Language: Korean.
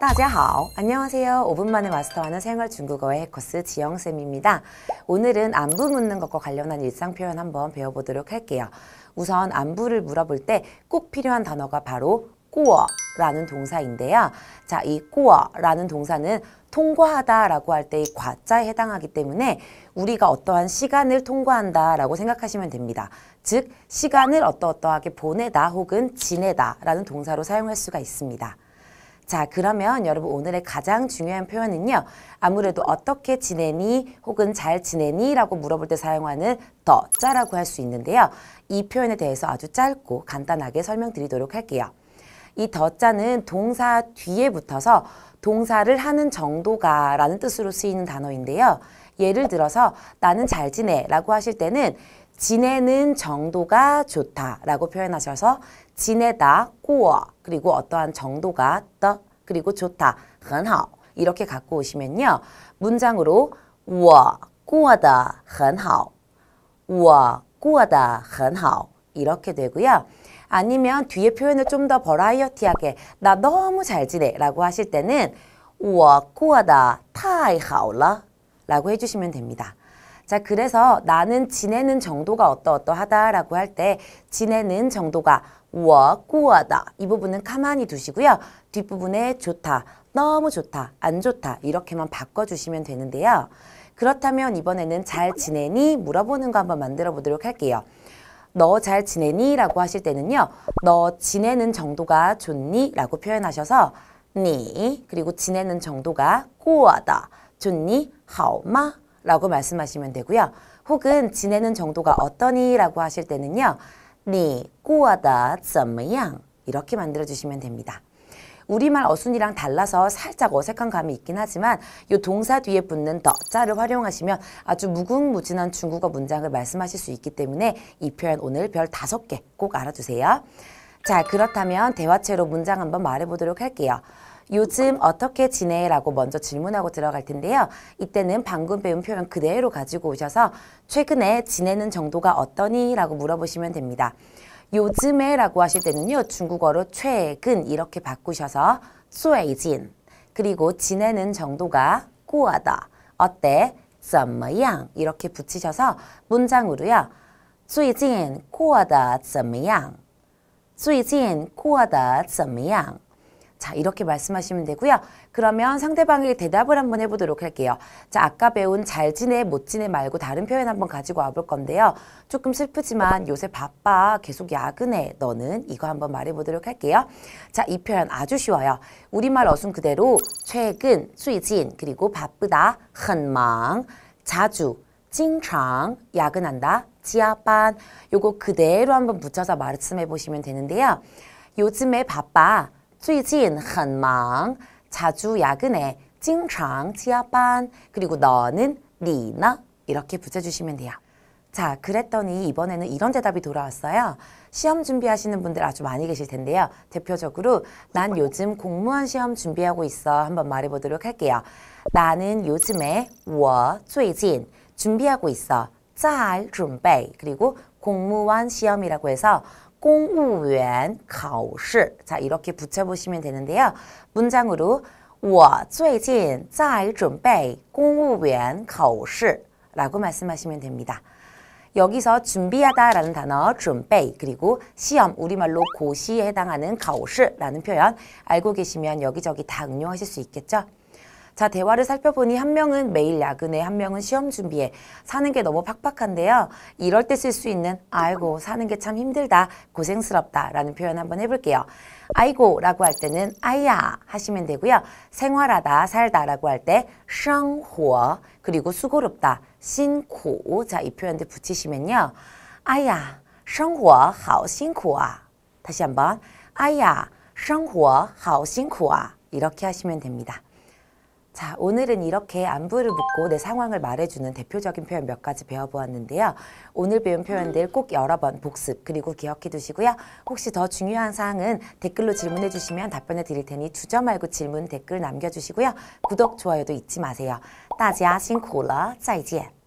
大家好, 안녕하세요. 5분 만에 마스터하는 생활 중국어의 코스 지영쌤입니다. 오늘은 안부 묻는 것과 관련한 일상 표현 한번 배워보도록 할게요. 우선 안부를 물어볼 때 꼭 필요한 단어가 바로 꾸어라는 동사인데요. 자, 이 꾸어라는 동사는 통과하다라고 할때이 과자에 해당하기 때문에 우리가 어떠한 시간을 통과한다라고 생각하시면 됩니다. 즉, 시간을 어떠어떠하게 보내다 혹은 지내다라는 동사로 사용할 수가 있습니다. 자, 그러면 여러분 오늘의 가장 중요한 표현은요. 아무래도 어떻게 지내니 혹은 잘 지내니 라고 물어볼 때 사용하는 더 자라고 할 수 있는데요. 이 표현에 대해서 아주 짧고 간단하게 설명드리도록 할게요. 이 더 자는 동사 뒤에 붙어서 동사를 하는 정도가 라는 뜻으로 쓰이는 단어인데요. 예를 들어서 나는 잘 지내 라고 하실 때는 지내는 정도가 좋다라고 표현하셔서 지내다, 꾸어 그리고 어떠한 정도가 떠 그리고 좋다, 很好 이렇게 갖고 오시면요. 문장으로 我过得很好我过得很好 이렇게 되고요. 아니면 뒤에 표현을 좀 더 버라이어티하게 나 너무 잘 지내 라고 하실 때는 我过得太好了 라고 해주시면 됩니다. 자, 그래서 나는 지내는 정도가 어떠어떠하다라고 할 때 지내는 정도가 워꾸하다 이 부분은 가만히 두시고요. 뒷부분에 좋다, 너무 좋다, 안 좋다 이렇게만 바꿔주시면 되는데요. 그렇다면 이번에는 잘 지내니 물어보는 거 한번 만들어 보도록 할게요. 너 잘 지내니? 라고 하실 때는요. 너 지내는 정도가 좋니? 라고 표현하셔서 니 그리고 지내는 정도가 꼬하다 좋니? 하오마 라고 말씀하시면 되고요. 혹은 지내는 정도가 어떠니? 라고 하실 때는요. 니 네, 꾸어다 怎么样 이렇게 만들어주시면 됩니다. 우리말 어순이랑 달라서 살짝 어색한 감이 있긴 하지만 이 동사 뒤에 붙는 더 자를 활용하시면 아주 무궁무진한 중국어 문장을 말씀하실 수 있기 때문에 이 표현 오늘 별 다섯 개 꼭알아두세요자 그렇다면 대화체로 문장 한번 말해보도록 할게요. 요즘 어떻게 지내? 라고 먼저 질문하고 들어갈 텐데요. 이때는 방금 배운 표현 그대로 가지고 오셔서 최근에 지내는 정도가 어떠니? 라고 물어보시면 됩니다. 요즘에 라고 하실 때는요. 중국어로 최근 이렇게 바꾸셔서 쏘진 그리고 지내는 정도가 꼬하다 어때? 怎么样? 이렇게 붙이셔서 문장으로요. 最近过得怎么样?最近过得怎么样? 자, 이렇게 말씀하시면 되고요. 그러면 상대방에게 대답을 한번 해보도록 할게요. 자, 아까 배운 잘 지내, 못 지내 말고 다른 표현 한번 가지고 와볼 건데요. 조금 슬프지만 요새 바빠, 계속 야근해, 너는 이거 한번 말해보도록 할게요. 자, 이 표현 아주 쉬워요. 우리말 어순 그대로 최근, 수이진, 그리고 바쁘다, 한망, 자주, 찡창, 야근한다, 지하반 요거 그대로 한번 붙여서 말씀해 보시면 되는데요. 요즘에 바빠, 最近很忙. 자주 야근해. 经常加班. 그리고 너는 니나 이렇게 붙여주시면 돼요. 자, 그랬더니 이번에는 이런 대답이 돌아왔어요. 시험 준비하시는 분들 아주 많이 계실 텐데요. 대표적으로 난 요즘 공무원 시험 준비하고 있어. 한번 말해보도록 할게요. 나는 요즘에 我最近 준비하고 있어. 잘 준비 그리고 공무원 시험이라고 해서 공우원 考试. 자, 이렇게 붙여보시면 되는데요. 문장으로 我最近在准备公务员考试라고 말씀하시면 됩니다. 여기서 준비하다 라는 단어 준비 그리고 시험 우리말로 고시에 해당하는 가오시라는 표현 알고 계시면 여기저기 다 응용하실 수 있겠죠? 자, 대화를 살펴보니 한 명은 매일 야근에 한 명은 시험 준비에 사는 게 너무 팍팍한데요. 이럴 때 쓸 수 있는 아이고 사는 게 참 힘들다 고생스럽다 라는 표현 한번 해볼게요. 아이고 라고 할 때는 아이야 하시면 되고요. 생활하다 살다 라고 할 때 생활 그리고 수고롭다 신고 자이 표현들 붙이시면요. 아야 생활 好辛苦啊 다시 한번 아야 생활 好辛苦啊 이렇게 하시면 됩니다. 자, 오늘은 이렇게 안부를 묻고 내 상황을 말해주는 대표적인 표현 몇 가지 배워보았는데요. 오늘 배운 표현들 꼭 여러 번 복습 그리고 기억해 두시고요. 혹시 더 중요한 사항은 댓글로 질문해 주시면 답변해 드릴 테니 주저 말고 질문 댓글 남겨주시고요. 구독, 좋아요도 잊지 마세요. 大家辛苦了,再见.